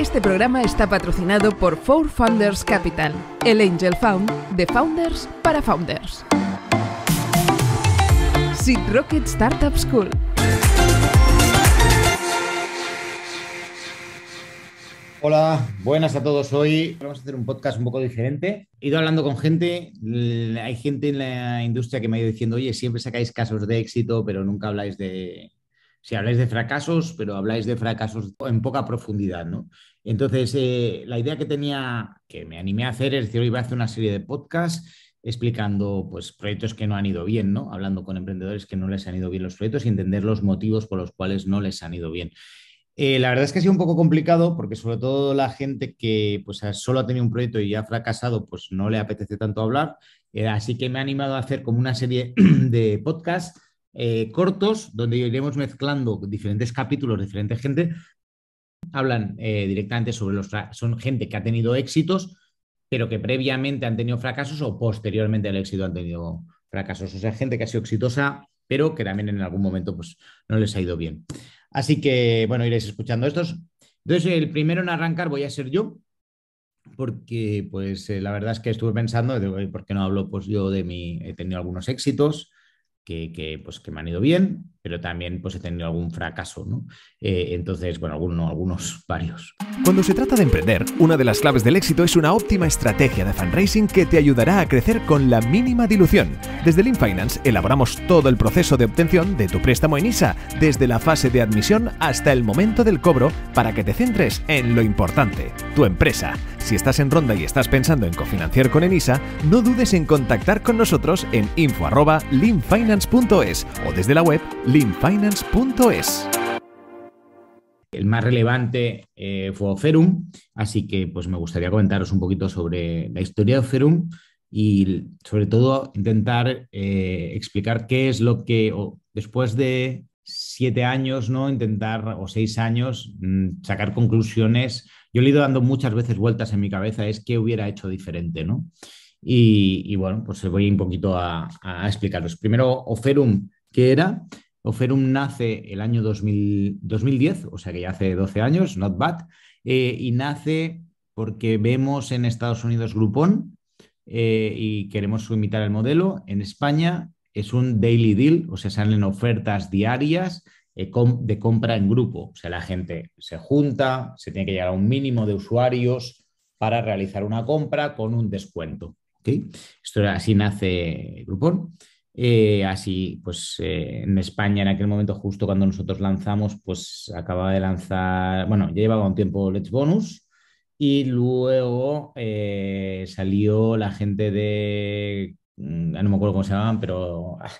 Este programa está patrocinado por Four Founders Capital, el Angel Found de Founders para Founders. Seed Rocket Startup School. Hola, buenas a todos. Hoy vamos a hacer un podcast un poco diferente. He ido hablando con gente, hay gente en la industria que me ha ido diciendo, oye, siempre sacáis casos de éxito, pero nunca habláis de, si habláis de fracasos, pero habláis de fracasos en poca profundidad, Entonces, eh, la idea que tenía, que me animé a hacer, es decir, hoy voy a hacer una serie de podcasts explicando pues, proyectos que no han ido bien, ¿no? Hablando con emprendedores que no les han ido bien los proyectos y entender los motivos por los cuales no les han ido bien. Eh, la verdad es que ha sido un poco complicado porque sobre todo la gente que pues, solo ha tenido un proyecto y ya ha fracasado, pues no le apetece tanto hablar. Eh, así que me ha animado a hacer como una serie de podcasts eh, cortos, donde iremos mezclando diferentes capítulos, diferentes gente. Hablan eh, directamente sobre los... Son gente que ha tenido éxitos, pero que previamente han tenido fracasos o posteriormente al éxito han tenido fracasos. O sea, gente que ha sido exitosa, pero que también en algún momento pues, no les ha ido bien. Así que, bueno, iréis escuchando estos. Entonces, el primero en arrancar voy a ser yo, porque pues eh, la verdad es que estuve pensando, porque no hablo pues yo de mi, he tenido algunos éxitos? que, que, pues, que me han ido bien, pero también pues, he tenido algún fracaso. ¿no? Eh, entonces, bueno, algunos, varios. Cuando se trata de emprender, una de las claves del éxito es una óptima estrategia de fundraising que te ayudará a crecer con la mínima dilución. Desde Lean Finance elaboramos todo el proceso de obtención de tu préstamo en ISA, desde la fase de admisión hasta el momento del cobro, para que te centres en lo importante, tu empresa. Si estás en ronda y estás pensando en cofinanciar con Enisa, no dudes en contactar con nosotros en info@leanfinance.es o desde la web leanfinance.es. El más relevante eh, fue Oferum, así que pues me gustaría comentaros un poquito sobre la historia de Oferum y sobre todo intentar eh, explicar qué es lo que después de siete años, ¿no? Intentar, o seis años, mm, sacar conclusiones. Yo le he ido dando muchas veces vueltas en mi cabeza, es qué hubiera hecho diferente, ¿no? Y, bueno, pues voy un poquito a, a explicaros. Primero, Oferum, ¿qué era? Oferum nace el año 2010, o sea que ya hace 12 años, not bad, eh, y nace porque vemos en Estados Unidos Groupon eh, y queremos imitar el modelo. En España es un daily deal, o sea, salen ofertas diarias eh, de compra en grupo. O sea, la gente se junta, se tiene que llegar a un mínimo de usuarios para realizar una compra con un descuento. Esto así nace Groupon. Eh, así, pues eh, en España en aquel momento, justo cuando nosotros lanzamos, pues acababa de lanzar, bueno, ya llevaba un tiempo Let's Bonus y luego eh, salió la gente de, mm, no me acuerdo cómo se llamaban, pero, ah,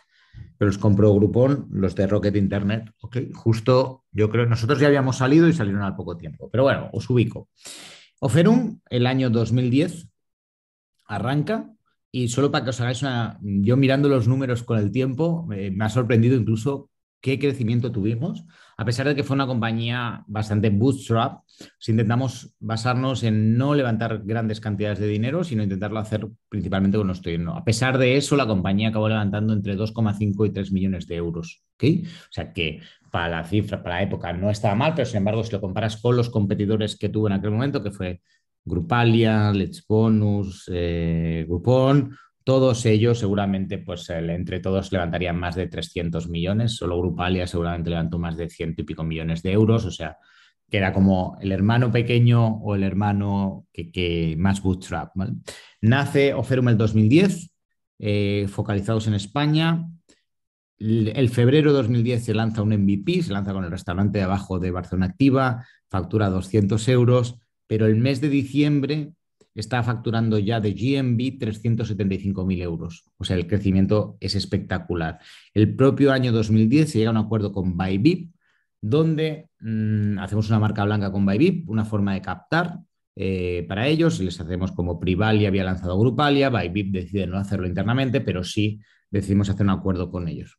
los compró Groupon, los de Rocket Internet, ok, justo yo creo, nosotros ya habíamos salido y salieron al poco tiempo, pero bueno, os ubico. Oferum, el año 2010, arranca y solo para que os hagáis una, yo mirando los números con el tiempo, eh, me ha sorprendido incluso qué crecimiento tuvimos, a pesar de que fue una compañía bastante bootstrap, si intentamos basarnos en no levantar grandes cantidades de dinero, sino intentarlo hacer principalmente con nuestro dinero. A pesar de eso, la compañía acabó levantando entre 2,5 y 3 millones de euros. O sea que para la cifra, para la época, no estaba mal, pero sin embargo, si lo comparas con los competidores que tuvo en aquel momento, que fue Grupalia, Let's Bonus, eh, Groupon, todos ellos seguramente, pues entre todos levantarían más de 300 millones, solo Grupalia seguramente levantó más de ciento y pico millones de euros, o sea, que era como el hermano pequeño o el hermano que, más bootstrap. Nace Oferum el 2010, eh, focalizados en España, el febrero de 2010 se lanza un MVP, se lanza con el restaurante de abajo de Barcelona Activa, factura 200 euros pero el mes de diciembre está facturando ya de GMB 375.000 euros. O sea, el crecimiento es espectacular. El propio año 2010 se llega a un acuerdo con Bybip, donde mm, hacemos una marca blanca con Bybip, una forma de captar eh, para ellos. Les hacemos como Privalia había lanzado Grupalia, Bybip decide no hacerlo internamente, pero sí decidimos hacer un acuerdo con ellos.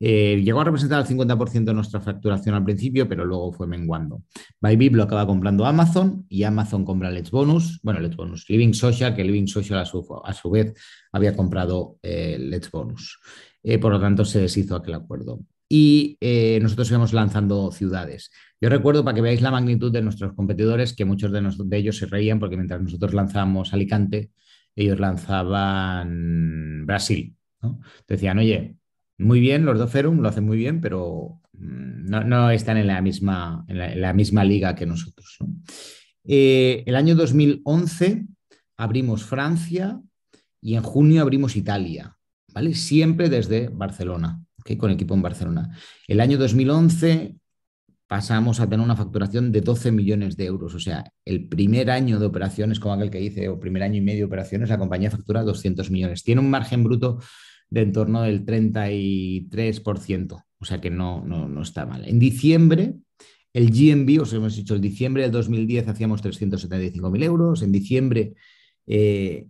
Eh, llegó a representar el 50% de nuestra facturación al principio, pero luego fue menguando. Bybit lo acaba comprando Amazon y Amazon compra Let's Bonus, bueno, Let's Bonus, Living Social, que Living Social a su, vez había comprado eh, Let's Bonus. Eh, por lo tanto, se deshizo aquel acuerdo. Y nosotros íbamos lanzando ciudades. Yo recuerdo, para que veáis la magnitud de nuestros competidores, que muchos de, de ellos se reían porque mientras nosotros lanzábamos Alicante, ellos lanzaban Brasil decían, oye, muy bien, los dos Ferum lo hacen muy bien, pero mm, no, están en la, misma, la, misma, liga que nosotros. Eh, el año 2011 abrimos Francia y en junio abrimos Italia, ¿vale? Siempre desde Barcelona, con equipo en Barcelona. El año 2011 pasamos a tener una facturación de 12 millones de euros. O sea, el primer año de operaciones, como aquel que dice, o primer año y medio de operaciones, la compañía factura 200 millones. Tiene un margen bruto de en torno del 33%, o sea que no, no, está mal. En diciembre, el GMB, os hemos dicho, eh, en diciembre del 2010 hacíamos 375.000 euros, en diciembre, en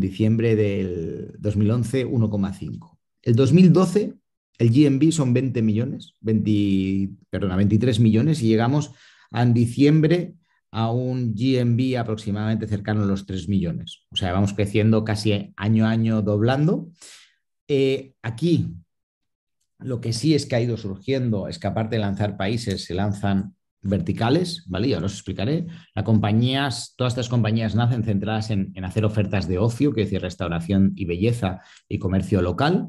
diciembre del 2011 1,5. El 2012 el GMB son 20 millones, 20, 23 millones y llegamos en diciembre a un GMB aproximadamente cercano a los 3 millones. O sea, vamos creciendo casi año a año doblando eh, aquí lo que sí es que ha ido surgiendo es que aparte de lanzar países, se lanzan verticales, ¿vale? Ya os explicaré. Las compañías, todas estas compañías nacen centradas en, hacer ofertas de ocio, que es decir, restauración y belleza y comercio local,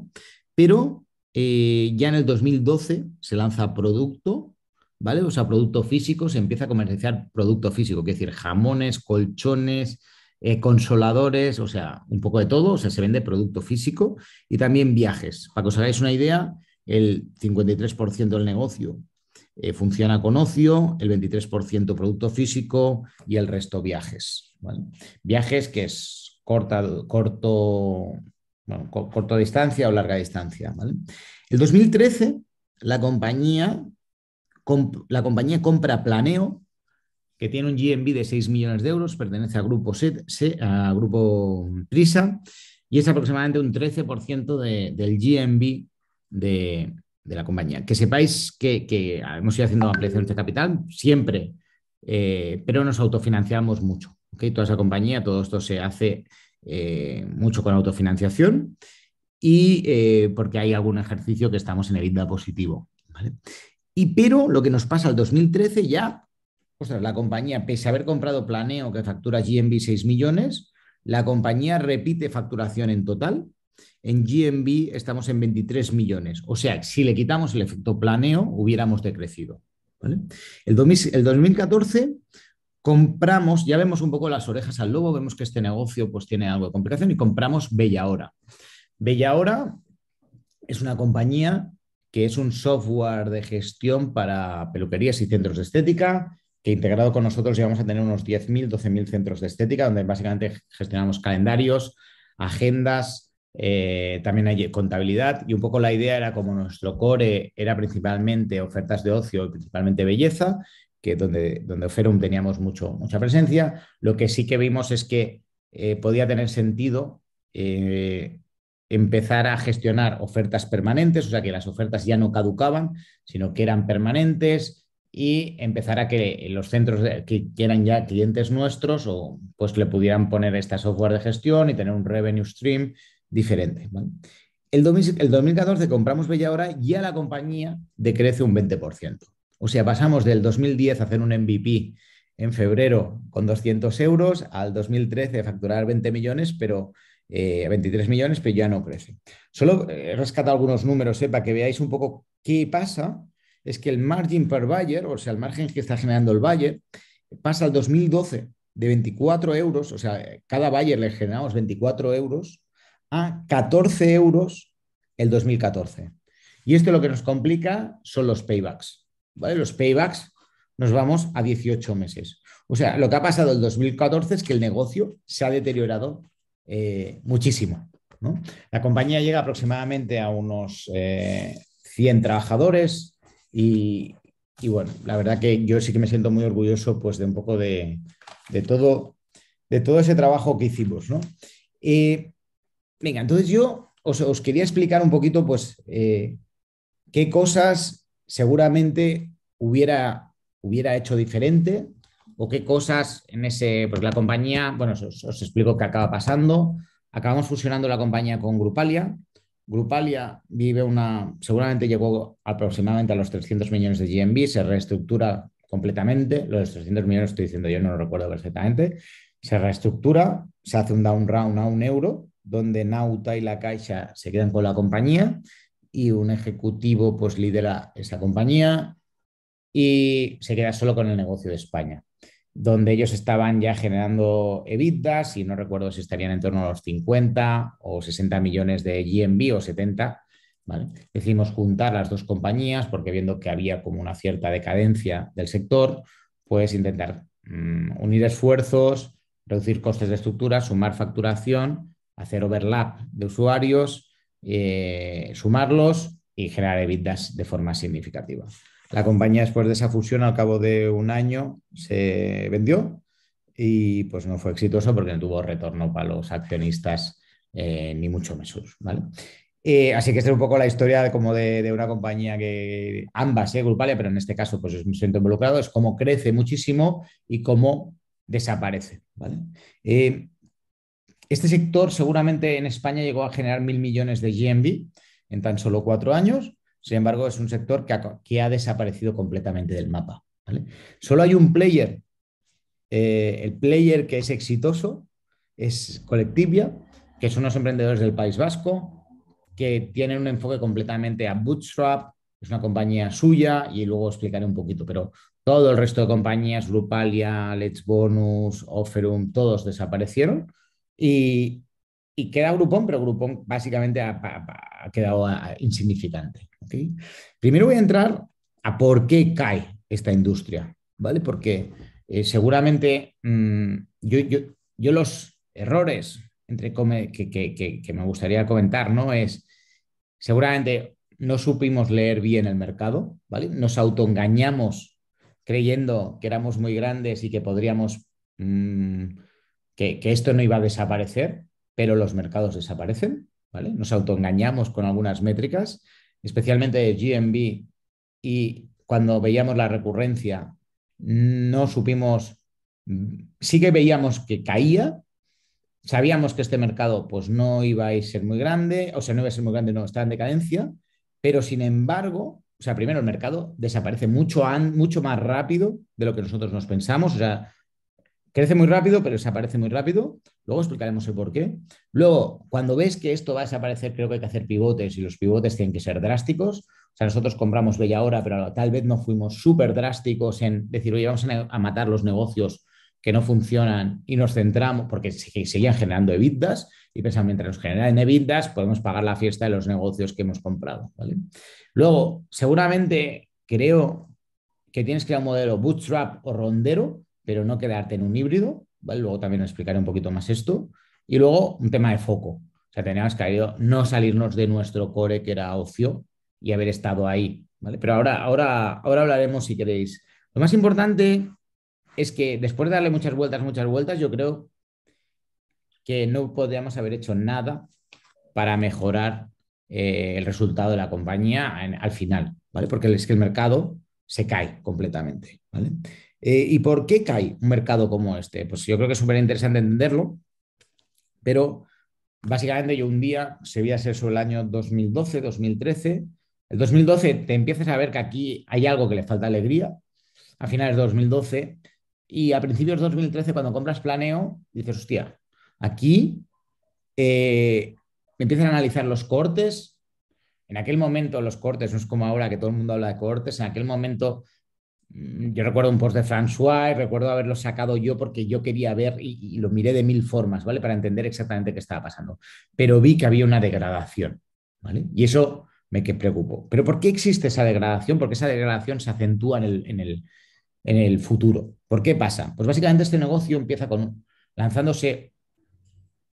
pero eh, ya en el 2012 se lanza producto, ¿vale? O sea, producto físico, se empieza a comercializar producto físico, que es decir, jamones, colchones, eh, consoladores, o sea, un poco de todo, o sea, se vende producto físico y también viajes. Para que os hagáis una idea, el 53% del negocio eh, funciona con ocio, el 23% producto físico y el resto viajes. Viajes que es corta, corto, corto distancia o larga distancia. ¿vale? El 2013 la compañía, la compañía compra Planeo, que tiene un GMB de 6 millones de euros, pertenece a Grupo, Set, Grupo Prisa y es aproximadamente un 13% del GMB de, la compañía. Que sepáis que, hemos ido haciendo ampliaciones de este capital siempre, eh, pero nos autofinanciamos mucho. Toda esa compañía, todo esto se hace eh, mucho con autofinanciación y eh, porque hay algún ejercicio que estamos en el EBITDA positivo. Y pero lo que nos pasa al 2013 ya la compañía, pese a haber comprado Planeo, que factura GMB 6 millones, la compañía repite facturación en total. En GMB estamos en 23 millones. O sea, si le quitamos el efecto Planeo, hubiéramos decrecido. El, 2014 compramos, ya vemos un poco las orejas al lobo, vemos que este negocio pues tiene algo de complicación y compramos Bella Hora Bella Hora es una compañía que es un software de gestión para peluquerías y centros de estética, que integrado con nosotros ya a tener unos 10.000, 12.000 centros de estética, donde básicamente gestionamos calendarios, agendas, eh, también hay contabilidad y un poco la idea era como nuestro core era principalmente ofertas de ocio y principalmente belleza, que donde, donde Oferum teníamos mucho, mucha presencia, lo que sí que vimos es que eh, podía tener sentido eh, empezar a gestionar ofertas permanentes, o sea que las ofertas ya no caducaban, sino que eran permanentes, y empezar a que los centros que quieran ya clientes nuestros o pues le pudieran poner esta software de gestión y tener un revenue stream diferente. El, 2014 compramos Hora y a la compañía decrece un 20%. O sea, pasamos del 2010 a hacer un MVP en febrero con 200 euros al 2013 a facturar 20 millones, pero 23 eh, millones, pero ya no crece. Solo eh, he rescatado algunos números eh, para que veáis un poco qué pasa es que el margin per buyer, o sea, el margen que está generando el buyer, pasa al 2012 de 24 euros, o sea, cada buyer le generamos 24 euros, a 14 euros el 2014. Y esto lo que nos complica son los paybacks. ¿vale? Los paybacks nos vamos a 18 meses. O sea, lo que ha pasado el 2014 es que el negocio se ha deteriorado eh, muchísimo. La compañía llega aproximadamente a unos 100 eh, trabajadores, y, bueno, la verdad que yo sí que me siento muy orgulloso pues, de un poco de, de todo, de todo ese trabajo que hicimos. ¿no? Eh, venga, entonces yo os, quería explicar un poquito pues, eh, qué cosas seguramente hubiera, hubiera hecho diferente o qué cosas en ese, porque la compañía, bueno, os explico qué acaba pasando. Acabamos fusionando la compañía con Grupalia, Grupalia vive una, seguramente llegó aproximadamente a los 300 millones de GMB, se reestructura completamente, los 300 millones estoy diciendo yo, no lo recuerdo perfectamente, se reestructura, se hace un down round a un euro, donde Nauta y la Caixa se quedan con la compañía y un ejecutivo pues lidera esa compañía y se queda solo con el negocio de España donde ellos estaban ya generando EBITDA, y no recuerdo si estarían en torno a los 50 o 60 millones de GMB o 70. ¿vale? Decidimos juntar las dos compañías porque viendo que había como una cierta decadencia del sector, pues intentar mm, unir esfuerzos, reducir costes de estructura, sumar facturación, hacer overlap de usuarios, eh, sumarlos y generar EBITDA de forma significativa. La compañía después de esa fusión, al cabo de un año, se vendió y pues no fue exitoso porque no tuvo retorno para los accionistas eh, ni mucho menos. Eh, así que es un poco la historia de, como de, una compañía que ambas, eh, Grupalia, pero en este caso pues me siento involucrado, es cómo crece muchísimo y cómo desaparece. Eh, este sector seguramente en España llegó a generar mil millones de GMB en tan solo cuatro años sin embargo, es un sector que ha, desaparecido completamente del mapa. Solo hay un player. Eh, el player que es exitoso es Colectivia, que son los emprendedores del País Vasco, que tienen un enfoque completamente a Bootstrap, es una compañía suya y luego explicaré un poquito, pero todo el resto de compañías, Grupalia, Let's Bonus, Offerum, todos desaparecieron y, y queda Groupon, pero Groupon básicamente ha, quedado ah, insignificante. Primero voy a entrar a por qué cae esta industria, ¿vale? Porque eh, seguramente mm, yo, los errores entre que, me gustaría comentar, ¿no? Es seguramente no supimos leer bien el mercado, ¿vale? Nos autoengañamos creyendo que éramos muy grandes y que podríamos, mm, que esto no iba a desaparecer, pero los mercados desaparecen, ¿vale? Nos autoengañamos con algunas métricas, especialmente GMB, y cuando veíamos la recurrencia, no supimos, mm, sí que veíamos que caía, sabíamos que este mercado pues no iba a ser muy grande, o sea, no iba a ser muy grande, no, estaba en decadencia, pero sin embargo, o sea, primero el mercado desaparece mucho, mucho más rápido de lo que nosotros nos pensamos, o sea, crece muy rápido, pero desaparece muy rápido. Luego explicaremos el por qué. Luego, cuando ves que esto va a desaparecer, creo que hay que hacer pivotes y los pivotes tienen que ser drásticos. O sea, nosotros compramos Bella Hora, pero tal vez no fuimos súper drásticos en decir, oye, vamos a, matar los negocios que no funcionan y nos centramos, porque seguían generando EBITDAs y pensamos, mientras nos generan EBITDAs, podemos pagar la fiesta de los negocios que hemos comprado. Luego, seguramente creo que tienes que crear un modelo bootstrap o rondero pero no quedarte en un híbrido, ¿vale? Luego también explicaré un poquito más esto. Y luego un tema de foco. O sea, teníamos que no salirnos de nuestro core que era ocio y haber estado ahí, ¿vale? Pero ahora, ahora, ahora hablaremos si queréis. Lo más importante es que después de darle muchas vueltas, muchas vueltas, yo creo que no podríamos haber hecho nada para mejorar eh, el resultado de la compañía al final, ¿vale? Porque es que el mercado se cae completamente, ¿vale? Eh, ¿Y por qué cae un mercado como este? Pues yo creo que es súper interesante entenderlo, pero básicamente yo un día, se veía ser sobre el año 2012, 2013, el 2012 te empiezas a ver que aquí hay algo que le falta alegría, a finales de 2012, y a principios de 2013 cuando compras Planeo, dices, hostia, aquí eh, empiezan a analizar los cortes, en aquel momento los cortes, no es como ahora que todo el mundo habla de cortes, en aquel momento Mm, yo recuerdo un post de François y recuerdo haberlo sacado yo porque yo quería ver y, lo miré de mil formas, ¿vale? Para entender exactamente qué estaba pasando. Pero vi que había una degradación, ¿vale? Y eso me que preocupó. Pero ¿por qué existe esa degradación? Porque esa degradación se acentúa en el, futuro. ¿Por qué pasa? Pues básicamente este negocio empieza con lanzándose.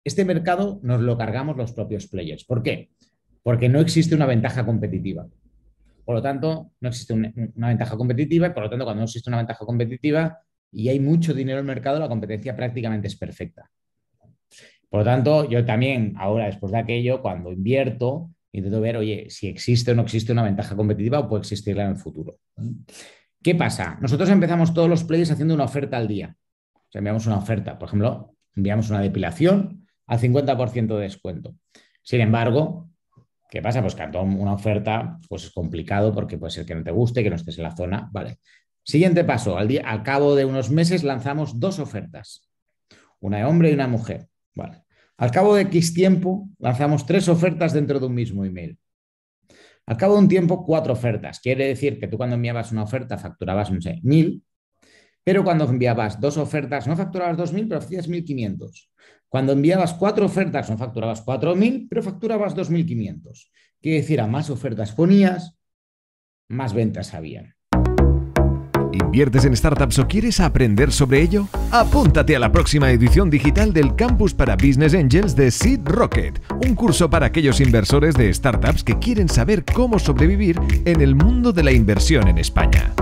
Este mercado nos lo cargamos los propios players. ¿Por qué? Porque no existe una ventaja competitiva. Por lo tanto, no existe una ventaja competitiva y por lo tanto, cuando no existe una ventaja competitiva y hay mucho dinero en el mercado, la competencia prácticamente es perfecta. Por lo tanto, yo también ahora, después de aquello, cuando invierto, intento ver, oye, si existe o no existe una ventaja competitiva o puede existirla en el futuro. ¿Qué pasa? Nosotros empezamos todos los players haciendo una oferta al día. O sea, enviamos una oferta, por ejemplo, enviamos una depilación al 50% de descuento. Sin embargo, ¿Qué pasa? Pues que una oferta pues es complicado porque puede ser que no te guste, que no estés en la zona. Vale. Siguiente paso, al, al cabo de unos meses lanzamos dos ofertas, una de hombre y una mujer. Vale. Al cabo de X tiempo lanzamos tres ofertas dentro de un mismo email. Al cabo de un tiempo, cuatro ofertas. Quiere decir que tú cuando enviabas una oferta facturabas, no sé, mil, pero cuando enviabas dos ofertas no facturabas dos mil, pero hacías mil quinientos. Cuando enviabas cuatro ofertas, no facturabas 4.000, pero facturabas 2.500. Quiere decir, a más ofertas ponías, más ventas habían. ¿Inviertes en startups o quieres aprender sobre ello? Apúntate a la próxima edición digital del Campus para Business Angels de Seed Rocket, un curso para aquellos inversores de startups que quieren saber cómo sobrevivir en el mundo de la inversión en España.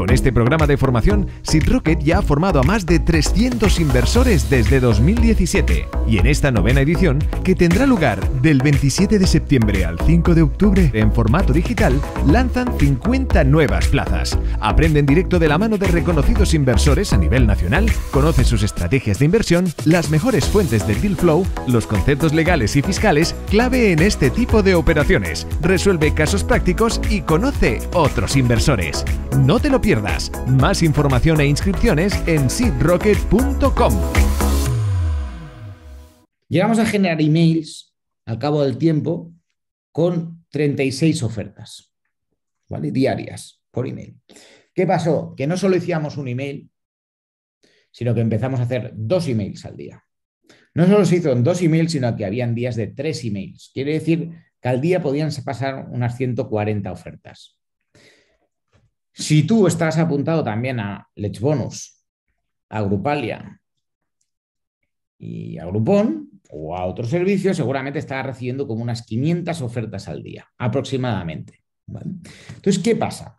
Con este programa de formación, Rocket ya ha formado a más de 300 inversores desde 2017 y en esta novena edición, que tendrá lugar del 27 de septiembre al 5 de octubre en formato digital, lanzan 50 nuevas plazas. aprenden directo de la mano de reconocidos inversores a nivel nacional, conoce sus estrategias de inversión, las mejores fuentes de deal flow, los conceptos legales y fiscales clave en este tipo de operaciones, resuelve casos prácticos y conoce otros inversores. No te lo más información e inscripciones en seedrocket.com. Llegamos a generar emails al cabo del tiempo con 36 ofertas, ¿vale? Diarias por email. ¿Qué pasó? Que no solo hacíamos un email, sino que empezamos a hacer dos emails al día. No solo se hizo en dos emails, sino que habían días de tres emails. Quiere decir que al día podían pasar unas 140 ofertas. Si tú estás apuntado también a Let's Bonus, a Grupalia y a Grupon, o a otro servicio, seguramente estás recibiendo como unas 500 ofertas al día, aproximadamente. Entonces, ¿qué pasa?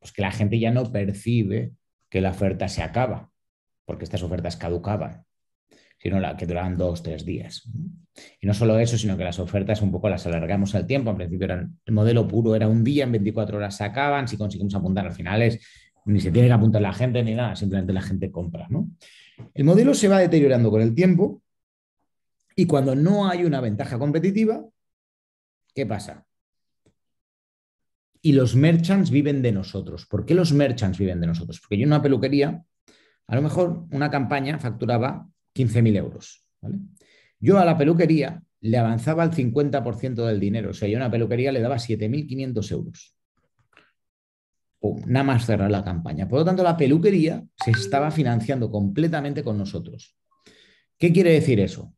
Pues que la gente ya no percibe que la oferta se acaba, porque estas ofertas caducaban, sino que duran dos, tres días. Y no solo eso, sino que las ofertas un poco las alargamos al tiempo. al principio el modelo puro era un día, en 24 horas se acaban, si conseguimos apuntar al finales, ni se tiene que apuntar la gente ni nada, simplemente la gente compra. ¿no? El modelo se va deteriorando con el tiempo y cuando no hay una ventaja competitiva, ¿qué pasa? Y los merchants viven de nosotros. ¿Por qué los merchants viven de nosotros? Porque yo en una peluquería, a lo mejor una campaña facturaba 15.000 euros. ¿vale? Yo a la peluquería le avanzaba el 50% del dinero. O sea, yo a una peluquería le daba 7.500 euros. nada más cerrar la campaña. Por lo tanto, la peluquería se estaba financiando completamente con nosotros. ¿Qué quiere decir eso?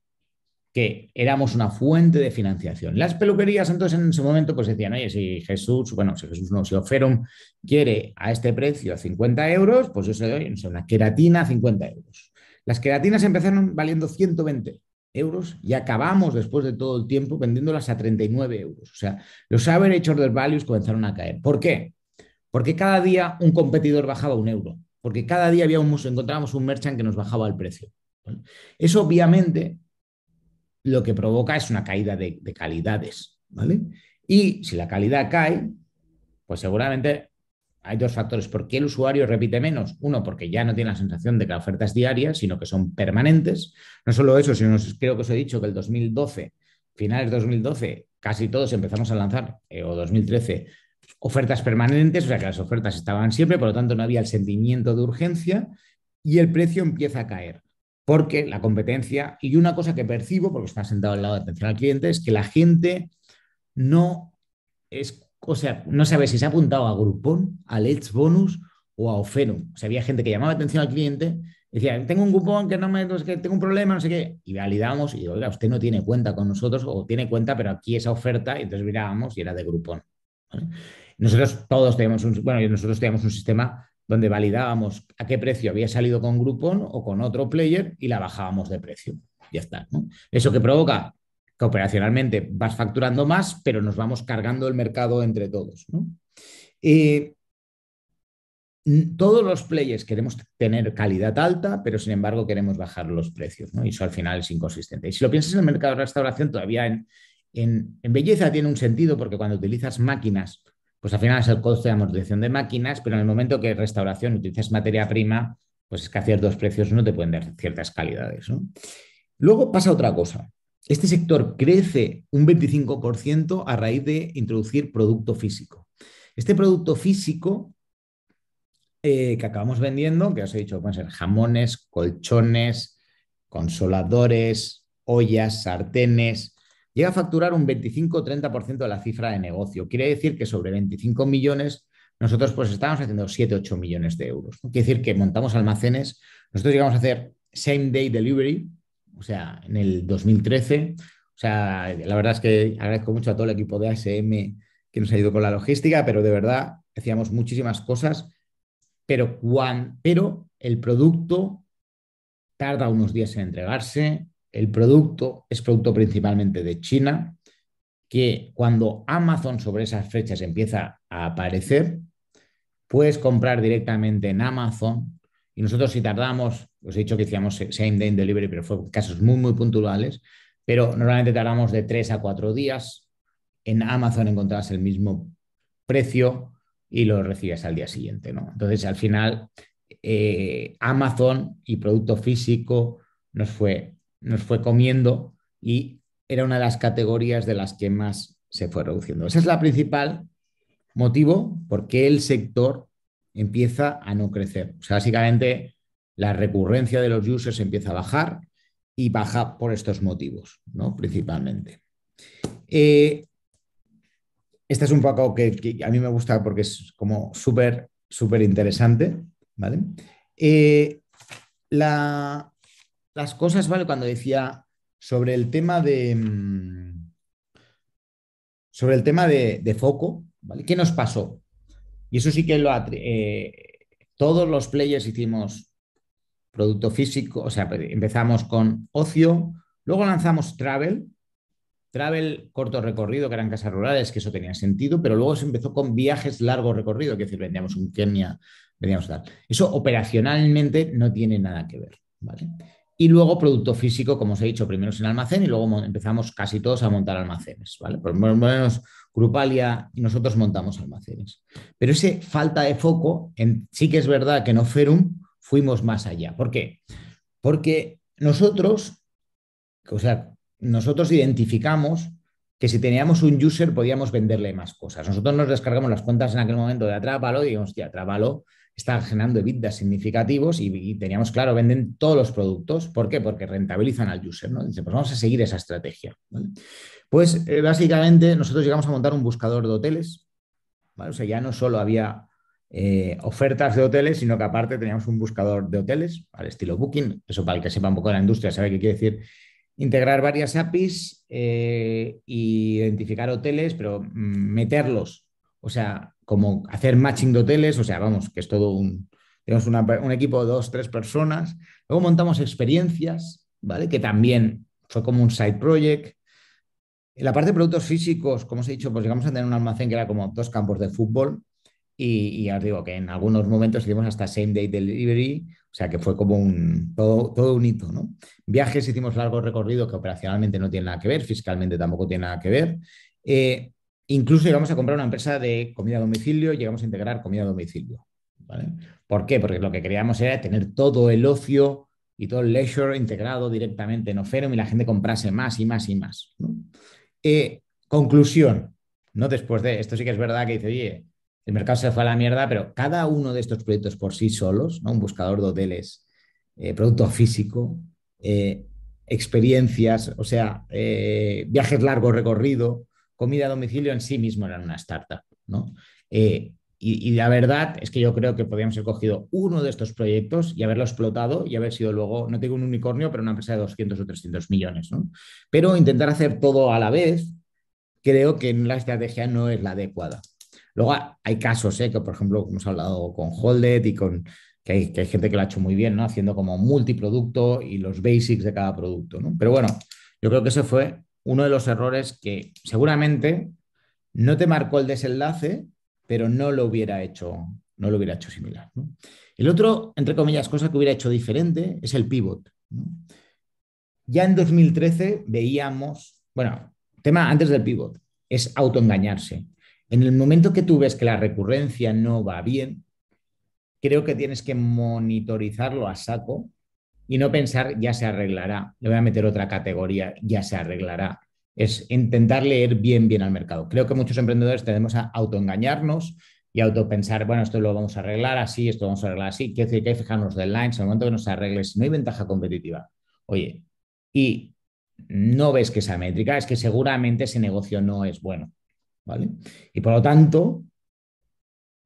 Que éramos una fuente de financiación. Las peluquerías, entonces, en ese momento, pues decían, oye, si Jesús, bueno, si Jesús no, si Oferum quiere a este precio a 50 euros, pues yo se doy, una queratina a 50 euros. Las queratinas empezaron valiendo 120 euros y acabamos después de todo el tiempo vendiéndolas a 39 euros. O sea, los average order values comenzaron a caer. ¿Por qué? Porque cada día un competidor bajaba un euro, porque cada día había un, encontrábamos un merchant que nos bajaba el precio. Eso obviamente lo que provoca es una caída de, de calidades, ¿vale? Y si la calidad cae, pues seguramente hay dos factores. ¿Por qué el usuario repite menos? Uno, porque ya no tiene la sensación de que la oferta es diaria, sino que son permanentes. No solo eso, sino creo que os he dicho que el 2012, finales de 2012, casi todos empezamos a lanzar, eh, o 2013, ofertas permanentes, o sea que las ofertas estaban siempre, por lo tanto no había el sentimiento de urgencia y el precio empieza a caer. Porque la competencia, y una cosa que percibo, porque está sentado al lado de atención al cliente, es que la gente no es o sea, no sabes si se ha apuntado a Groupon, a Let's Bonus o a Ofenum. O sea, había gente que llamaba atención al cliente, decía, tengo un cupón que no me, que tengo un problema, no sé qué, y validamos y oiga, usted no tiene cuenta con nosotros o tiene cuenta, pero aquí esa oferta, y entonces mirábamos y era de Groupon. Nosotros todos teníamos un, bueno, nosotros teníamos un sistema donde validábamos a qué precio había salido con Groupon o con otro player y la bajábamos de precio. Ya está. Eso que provoca que operacionalmente vas facturando más, pero nos vamos cargando el mercado entre todos. Eh, todos los players queremos tener calidad alta, pero sin embargo queremos bajar los precios, Y eso al final es inconsistente. Y si lo piensas en el mercado de restauración, todavía en, belleza tiene un sentido, porque cuando utilizas máquinas, pues al final es el coste de amortización de máquinas, pero en el momento que restauración utilizas materia prima, pues es que a ciertos precios no te pueden dar ciertas calidades, Luego pasa otra cosa, este sector crece un 25% a raíz de introducir producto físico. Este producto físico eh, que acabamos vendiendo, que os he dicho, pueden ser jamones, colchones, consoladores, ollas, sartenes, llega a facturar un 25-30% de la cifra de negocio. Quiere decir que sobre 25 millones nosotros pues estamos haciendo 7-8 millones de euros. Quiere decir que montamos almacenes, nosotros llegamos a hacer same day delivery o sea, en el 2013. O sea, la verdad es que agradezco mucho a todo el equipo de ASM que nos ha ido con la logística, pero de verdad decíamos muchísimas cosas, pero, pero el producto tarda unos días en entregarse, el producto es producto principalmente de China, que cuando Amazon sobre esas fechas empieza a aparecer, puedes comprar directamente en Amazon y nosotros si tardamos, os he dicho que hacíamos same day delivery, pero fue casos muy, muy puntuales, pero normalmente tardamos de tres a cuatro días. En Amazon encontrabas el mismo precio y lo recibías al día siguiente, Entonces, al final, eh, Amazon y producto físico nos fue, nos fue comiendo y era una de las categorías de las que más se fue reduciendo. Ese es el principal motivo por qué el sector empieza a no crecer. básicamente la recurrencia de los users empieza a bajar y baja por estos motivos, ¿no? Principalmente. Eh, este es un poco que, a mí me gusta porque es como súper, súper interesante, ¿vale? Eh, las cosas, ¿vale? Cuando decía sobre el tema de... Mm, sobre el tema de, de foco, ¿vale? ¿Qué nos pasó? Y eso sí que lo eh, todos los players hicimos producto físico, o sea, empezamos con ocio, luego lanzamos travel, travel corto recorrido, que eran casas rurales, que eso tenía sentido, pero luego se empezó con viajes largo recorrido, que es decir, vendíamos un Kenia, vendíamos tal. Eso operacionalmente no tiene nada que ver, ¿vale? Y luego producto físico, como os he dicho, primero es en almacén y luego empezamos casi todos a montar almacenes, ¿vale? Por lo menos Grupalia y nosotros montamos almacenes. Pero ese falta de foco, en, sí que es verdad que en Oferum fuimos más allá. ¿Por qué? Porque nosotros, o sea, nosotros identificamos que si teníamos un user podíamos venderle más cosas. Nosotros nos descargamos las cuentas en aquel momento de Atrápalo y dijimos hostia, Atrápalo está generando EBITDA significativos y, teníamos claro, venden todos los productos. ¿Por qué? Porque rentabilizan al user, ¿no? Dice, pues vamos a seguir esa estrategia. ¿vale? Pues eh, básicamente nosotros llegamos a montar un buscador de hoteles, ¿vale? O sea, ya no solo había eh, ofertas de hoteles, sino que aparte teníamos un buscador de hoteles al estilo Booking, eso para el que sepa un poco de la industria, sabe qué quiere decir integrar varias APIs e identificar hoteles, pero mm, meterlos, o sea, como hacer matching de hoteles, o sea, vamos, que es todo un, tenemos un equipo de dos, tres personas, luego montamos experiencias, ¿vale? Que también fue como un side project, en la parte de productos físicos, como os he dicho, pues llegamos a tener un almacén que era como dos campos de fútbol. Y, os digo que en algunos momentos hicimos hasta same day delivery, o sea que fue como un todo, un hito, ¿no? Viajes hicimos largo recorrido que operacionalmente no tienen nada que ver, fiscalmente tampoco tiene nada que ver. Eh, incluso llegamos a comprar una empresa de comida a domicilio, llegamos a integrar comida a domicilio. ¿vale? ¿Por qué? Porque lo que queríamos era tener todo el ocio y todo el leisure integrado directamente en Oferum y la gente comprase más y más y más. ¿no? Eh, conclusión, ¿no? Después de esto sí que es verdad que dice, oye, el mercado se fue a la mierda, pero cada uno de estos proyectos por sí solos, Un buscador de hoteles, eh, producto físico, eh, experiencias, o sea, eh, viajes largos recorrido, comida a domicilio en sí mismo eran una startup, ¿no? Y, la verdad es que yo creo que podríamos haber cogido uno de estos proyectos y haberlo explotado y haber sido luego, no tengo un unicornio, pero una empresa de 200 o 300 millones. ¿no? Pero intentar hacer todo a la vez, creo que la estrategia no es la adecuada. Luego hay casos, ¿eh? que por ejemplo hemos hablado con Holded y con que hay, que hay, gente que lo ha hecho muy bien, ¿no? haciendo como multiproducto y los basics de cada producto. ¿no? Pero bueno, yo creo que ese fue uno de los errores que seguramente no te marcó el desenlace, pero no lo hubiera hecho, no lo hubiera hecho similar. El otro, entre comillas, cosa que hubiera hecho diferente es el pivot. Ya en 2013 veíamos, bueno, tema antes del pivot, es autoengañarse. En el momento que tú ves que la recurrencia no va bien, creo que tienes que monitorizarlo a saco y no pensar ya se arreglará, le voy a meter otra categoría, ya se arreglará es intentar leer bien, bien al mercado. Creo que muchos emprendedores tenemos a autoengañarnos y autopensar, bueno, esto lo vamos a arreglar así, esto lo vamos a arreglar así. Quiere decir que hay que fijarnos En el momento que nos arregles, si no hay ventaja competitiva, oye, y no ves que esa métrica, es que seguramente ese negocio no es bueno, ¿vale? Y por lo tanto,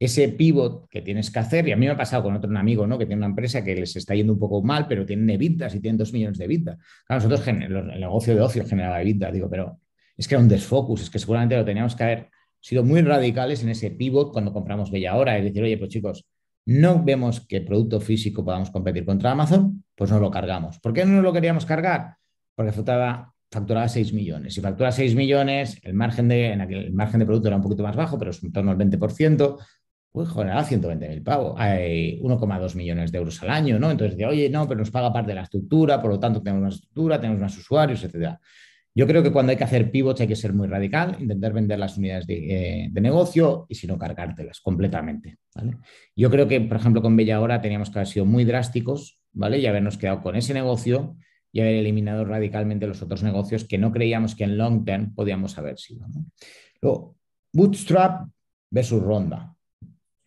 ese pivot que tienes que hacer, y a mí me ha pasado con otro amigo ¿no? que tiene una empresa que les está yendo un poco mal, pero tienen evitas y tienen dos millones de evitas. nosotros el negocio de ocio generaba evitas, digo, pero es que era un desfocus, es que seguramente lo teníamos que haber sido muy radicales en ese pivot cuando compramos Bella Hora, es decir, oye, pues chicos, no vemos que producto físico podamos competir contra Amazon, pues no lo cargamos. ¿Por qué no lo queríamos cargar? Porque faltaba facturaba 6 millones. Si factura 6 millones, el margen de, en aquel, el margen de producto era un poquito más bajo, pero es en torno al 20% pues generaba 120 mil hay 1,2 millones de euros al año, ¿no? Entonces, decía, oye, no, pero nos paga parte de la estructura, por lo tanto tenemos una estructura, tenemos más usuarios, etcétera. Yo creo que cuando hay que hacer pivots hay que ser muy radical, intentar vender las unidades eh, de, negocio y si no cargártelas completamente. ¿vale? Yo creo que, por ejemplo, con Bella Ahora teníamos que haber sido muy drásticos ¿vale? y habernos quedado con ese negocio y haber eliminado radicalmente los otros negocios que no creíamos que en long term podíamos haber sido. Luego, bootstrap versus ronda.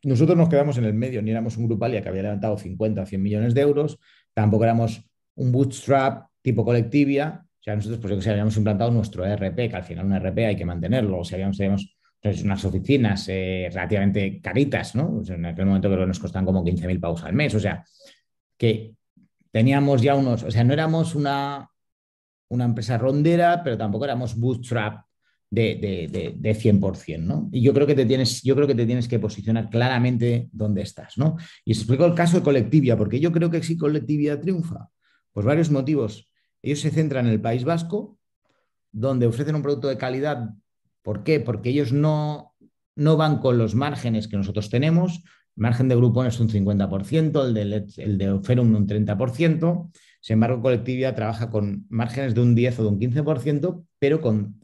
Nosotros nos quedamos en el medio, ni éramos un Grupalia que había levantado 50 o 100 millones de euros, tampoco éramos un bootstrap tipo colectivia, o sea, nosotros, pues yo habíamos implantado nuestro ERP, que al final un ERP hay que mantenerlo, o sea, habíamos, pues, unas oficinas eh, relativamente caritas, ¿no? en aquel momento que nos costaban como 15.000 pavos al mes, o sea, que teníamos ya unos, o sea, no éramos una, una empresa rondera, pero tampoco éramos bootstrap de, 100%, ¿no? Y yo creo, que te tienes, yo creo que te tienes que posicionar claramente dónde estás, ¿no? Y os explico el caso de Colectivia, porque yo creo que sí Colectivia triunfa, por varios motivos. Ellos se centran en el País Vasco, donde ofrecen un producto de calidad. ¿Por qué? Porque ellos no, no van con los márgenes que nosotros tenemos. El margen de grupo es un 50%, el de, el de Oferum un 30%. Sin embargo, Colectivia trabaja con márgenes de un 10 o de un 15%, pero con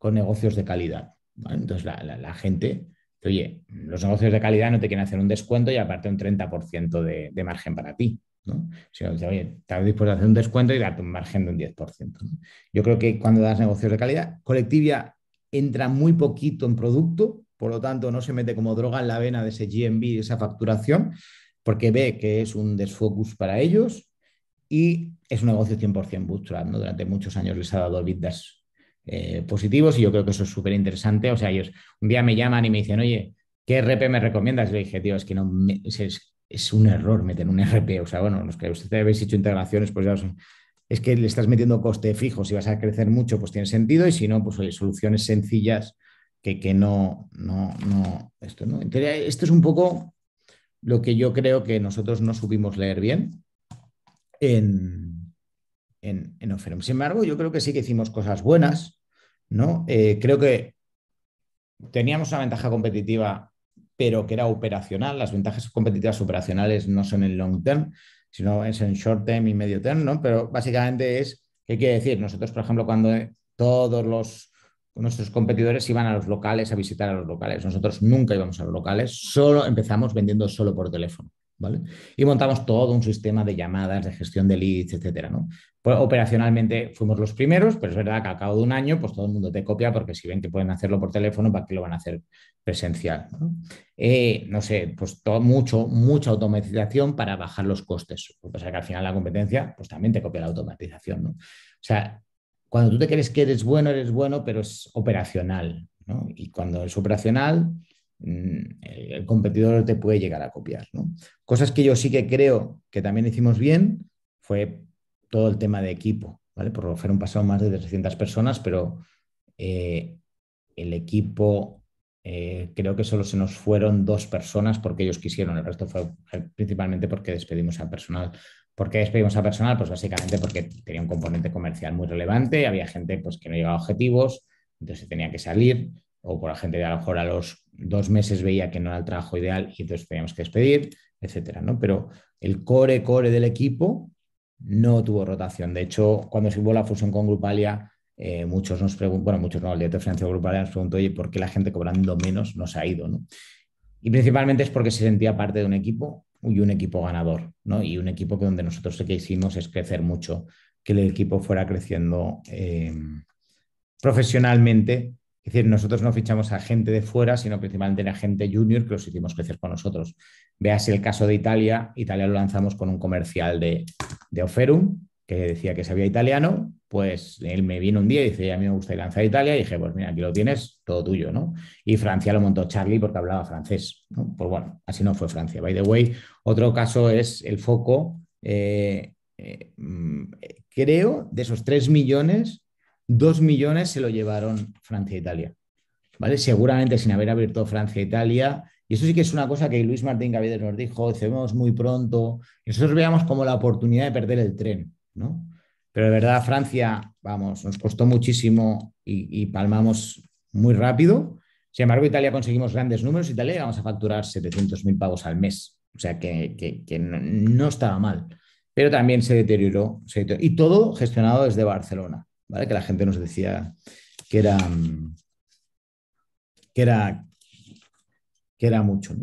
con negocios de calidad. Entonces la, gente, oye, los negocios de calidad no te quieren hacer un descuento y aparte un 30% de, margen para ti. ¿no? Sino que, oye, estás dispuesto a hacer un descuento y darte un margen de un 10%. Yo creo que cuando das negocios de calidad, Colectivia entra muy poquito en producto, por lo tanto no se mete como droga en la vena de ese GMB, esa facturación, porque ve que es un desfocus para ellos y es un negocio 100% bootstrap, Durante muchos años les ha dado vidas eh, positivos y yo creo que eso es súper interesante. O sea, ellos un día me llaman y me dicen, oye, ¿qué RP me recomiendas? Y le dije, tío, es que no es, un error meter un RP. O sea, bueno, los que ustedes habéis hecho integraciones, pues ya es que le estás metiendo coste fijo. Si vas a crecer mucho, pues tiene sentido y si no, pues hay soluciones sencillas que, que no, no, no, esto no. esto es un poco lo que yo creo que nosotros no supimos leer bien en, en, en Oferum. Sin embargo, yo creo que sí que hicimos cosas buenas, ¿no? Eh, creo que teníamos una ventaja competitiva, pero que era operacional. Las ventajas competitivas operacionales no son en long term, sino es en short term y medio term, ¿no? Pero básicamente es, ¿qué quiere decir? Nosotros, por ejemplo, cuando todos los nuestros competidores iban a los locales a visitar a los locales. Nosotros nunca íbamos a los locales, solo empezamos vendiendo solo por teléfono. Y montamos todo un sistema de llamadas, de gestión de leads, etcétera, ¿no? Pues operacionalmente fuimos los primeros, pero es verdad que al cabo de un año, pues todo el mundo te copia porque si ven que pueden hacerlo por teléfono, ¿para qué lo van a hacer presencial? No, eh, no sé, pues todo, mucho, mucha automatización para bajar los costes. O sea que al final la competencia, pues también te copia la automatización, ¿no? O sea, cuando tú te crees que eres bueno, eres bueno, pero es operacional, ¿no? Y cuando es operacional, Mm, el, competidor te puede llegar a copiar. Cosas que yo sí que creo que también hicimos bien fue todo el tema de equipo. ¿vale? Por lo que fueron pasado más de 300 personas, pero eh, el equipo, eh, creo que solo se nos fueron dos personas porque ellos quisieron. El resto fue principalmente porque despedimos al personal. ¿Por qué despedimos a personal? Pues básicamente porque tenía un componente comercial muy relevante, había gente pues, que no llegaba a objetivos, entonces tenía que salir, o por la gente de a lo mejor a los dos meses veía que no era el trabajo ideal y entonces teníamos que despedir, etcétera, ¿no? Pero el core, core del equipo no tuvo rotación. De hecho, cuando se hubo la fusión con Grupalia, eh, muchos nos preguntaron, bueno, muchos no, el director financiero de Grupalia nos preguntó, oye, ¿por qué la gente cobrando menos no se ha ido, Y principalmente es porque se sentía parte de un equipo y un equipo ganador, ¿no? Y un equipo que donde nosotros lo que hicimos es crecer mucho, que el equipo fuera creciendo eh, profesionalmente es decir, nosotros no fichamos a gente de fuera, sino principalmente a gente junior que los hicimos crecer con nosotros. Veas el caso de Italia. Italia lo lanzamos con un comercial de, de Oferum, que decía que sabía italiano. Pues él me vino un día y dice, a mí me gusta lanzar a Italia. Y dije, pues mira, aquí lo tienes, todo tuyo, ¿no? Y Francia lo montó Charlie porque hablaba francés. Pues bueno, así no fue Francia. By the way, otro caso es el foco. Eh, eh, mm, creo, de esos 3 millones, 2 millones se lo llevaron Francia e Italia. ¿Vale? Seguramente sin haber abierto Francia e Italia. Y eso sí que es una cosa que Luis Martín Gaviria nos dijo, decimos muy pronto. nosotros veíamos como la oportunidad de perder el tren, ¿no? Pero de verdad, Francia, vamos, nos costó muchísimo y, palmamos muy rápido. Sin embargo, Italia conseguimos grandes números. Italia vamos a facturar 700.000 pavos al mes. O sea que, no, estaba mal. Pero también se deterioró. Y todo gestionado desde Barcelona. Que la gente nos decía que era, que era, que era mucho,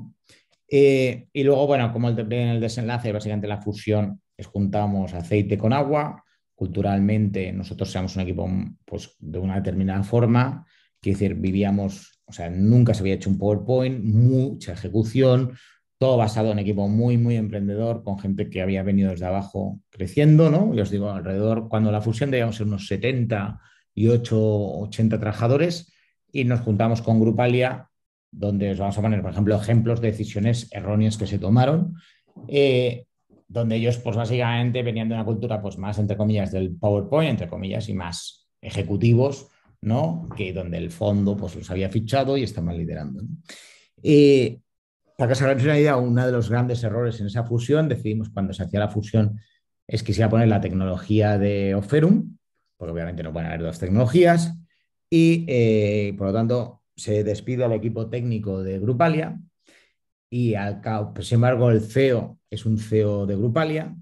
eh, y luego, bueno, como el, en el desenlace, básicamente la fusión es juntamos aceite con agua, culturalmente nosotros seamos un equipo pues, de una determinada forma, quiere decir, vivíamos, o sea, nunca se había hecho un PowerPoint, mucha ejecución, todo basado en equipo muy, muy emprendedor, con gente que había venido desde abajo creciendo, ¿no? Yo os digo, alrededor, cuando la fusión debíamos ser unos 70 78, 80 trabajadores y nos juntamos con Grupalia, donde os vamos a poner, por ejemplo, ejemplos de decisiones erróneas que se tomaron, eh, donde ellos, pues básicamente venían de una cultura, pues más, entre comillas, del PowerPoint, entre comillas, y más ejecutivos, ¿no? Que donde el fondo, pues los había fichado y estaban liderando. Eh, para que se una idea, uno de los grandes errores en esa fusión, decidimos cuando se hacía la fusión, es que se iba a poner la tecnología de Oferum, porque obviamente no pueden haber dos tecnologías, y eh, por lo tanto se despide al equipo técnico de Grupalia, y al cabo, pues, sin embargo el CEO es un CEO de Grupalia,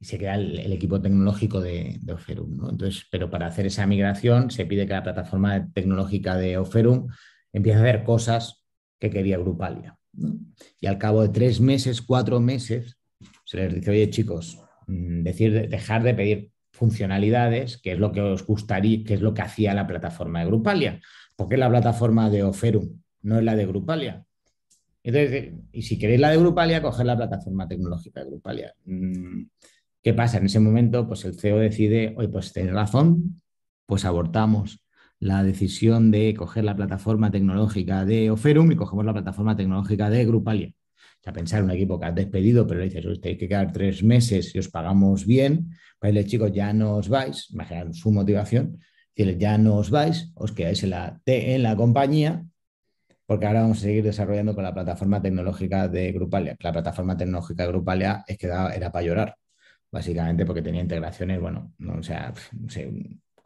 y se queda el, equipo tecnológico de, Oferum. Entonces, pero para hacer esa migración se pide que la plataforma tecnológica de Oferum empiece a hacer cosas que quería Grupalia. Y al cabo de tres meses, cuatro meses, se les dice, oye chicos, mm, decir, dejar de pedir funcionalidades, que es lo que os gustaría, que es lo que hacía la plataforma de Grupalia. porque la plataforma de Oferum no es la de Grupalia? Eh, y si queréis la de Grupalia, coger la plataforma tecnológica de Grupalia. Mm, ¿Qué pasa? En ese momento, pues el CEO decide, oye, pues tenéis razón, pues abortamos la decisión de coger la plataforma tecnológica de Oferum y cogemos la plataforma tecnológica de Grupalia. Ya sea, pensar un equipo que has despedido, pero le dices, os tenéis que quedar tres meses y os pagamos bien, para pues vale, chicos, ya no os vais, imaginar su motivación, ya no os vais, os quedáis en la, en la compañía, porque ahora vamos a seguir desarrollando con la plataforma tecnológica de Grupalia. La plataforma tecnológica de Grupalia es que era para llorar, básicamente porque tenía integraciones, bueno, no, o sea, no sé,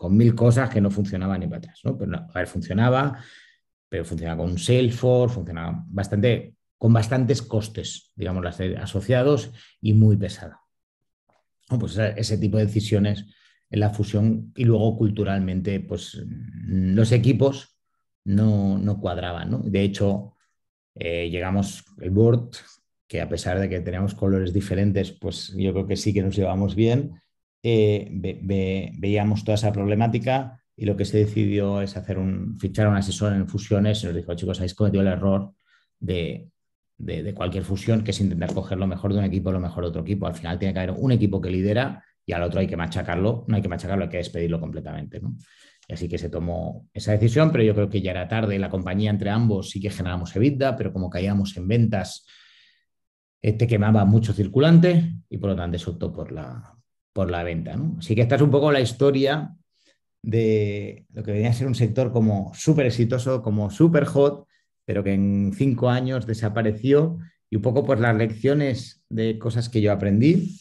con mil cosas que no funcionaban ni para atrás, Pero a ver, funcionaba, pero funcionaba con Salesforce, funcionaba bastante, con bastantes costes, digamos, asociados y muy pesada. pues ese tipo de decisiones en la fusión y luego culturalmente, pues los equipos no, no cuadraban, De hecho, eh, llegamos, el board, que a pesar de que teníamos colores diferentes, pues yo creo que sí que nos llevamos bien, eh, veíamos toda esa problemática y lo que se decidió es hacer un, fichar a un asesor en fusiones se nos dijo, chicos, habéis cometido el error de, cualquier fusión, que es intentar coger lo mejor de un equipo o lo mejor de otro equipo. Al final tiene que haber un equipo que lidera y al otro hay que machacarlo, no hay que machacarlo, hay que despedirlo completamente. así que se tomó esa decisión, pero yo creo que ya era tarde. La compañía entre ambos sí que generamos EBITDA, pero como caíamos en ventas, este quemaba mucho circulante y por lo tanto se optó por la, por la venta. Así que esta es un poco la historia de lo que venía a ser un sector como súper exitoso, como súper hot, pero que en cinco años desapareció y un poco por pues, las lecciones de cosas que yo aprendí,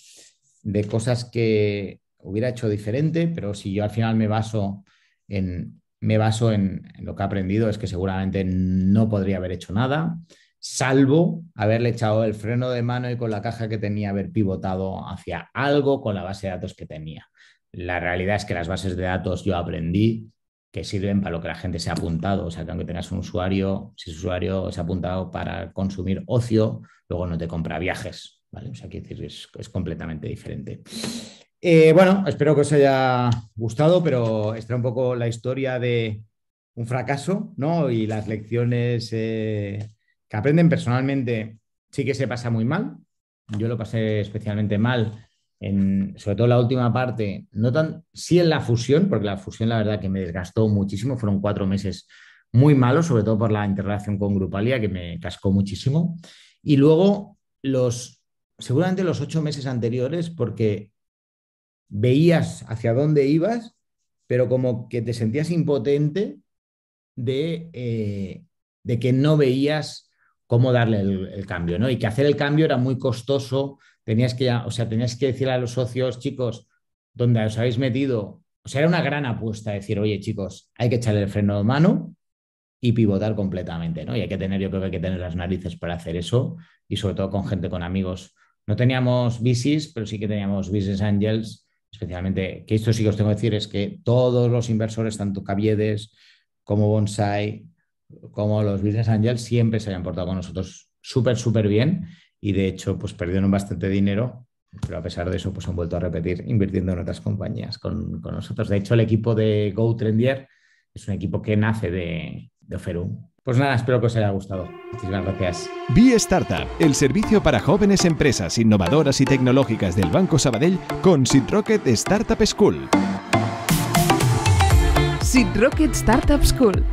de cosas que hubiera hecho diferente, pero si yo al final me baso en, me baso en, en lo que he aprendido es que seguramente no podría haber hecho nada, salvo haberle echado el freno de mano y con la caja que tenía haber pivotado hacia algo con la base de datos que tenía. La realidad es que las bases de datos yo aprendí que sirven para lo que la gente se ha apuntado. O sea, que aunque tengas un usuario, si ese usuario se ha apuntado para consumir ocio, luego no te compra viajes. ¿vale? O sea, decir, es, completamente diferente. Eh, bueno, espero que os haya gustado, pero esta un poco la historia de un fracaso ¿no? y las lecciones eh, que aprenden personalmente sí que se pasa muy mal. Yo lo pasé especialmente mal, en, sobre todo en la última parte, no tan, sí en la fusión, porque la fusión la verdad que me desgastó muchísimo, fueron cuatro meses muy malos, sobre todo por la interrelación con Grupalia, que me cascó muchísimo. Y luego los, seguramente los ocho meses anteriores, porque veías hacia dónde ibas, pero como que te sentías impotente de, eh, de que no veías cómo darle el, cambio, ¿no? Y que hacer el cambio era muy costoso, tenías que, o sea, tenías que decirle a los socios, chicos, ¿dónde os habéis metido, o sea, era una gran apuesta decir, oye, chicos, hay que echarle el freno de mano y pivotar completamente, ¿no? Y hay que tener, yo creo que hay que tener las narices para hacer eso y sobre todo con gente, con amigos. No teníamos VCs, pero sí que teníamos business angels, especialmente, que esto sí que os tengo que decir, es que todos los inversores, tanto Caviedes como Bonsai, como los business angels siempre se habían portado con nosotros súper, súper bien y de hecho pues perdieron bastante dinero, pero a pesar de eso pues han vuelto a repetir invirtiendo en otras compañías con, nosotros. De hecho el equipo de GoTrendier es un equipo que nace de, de Oferum. Pues nada, espero que os haya gustado. Muchísimas gracias. Be Startup, el servicio para jóvenes empresas innovadoras y tecnológicas del Banco Sabadell con Rocket Startup School. Rocket Startup School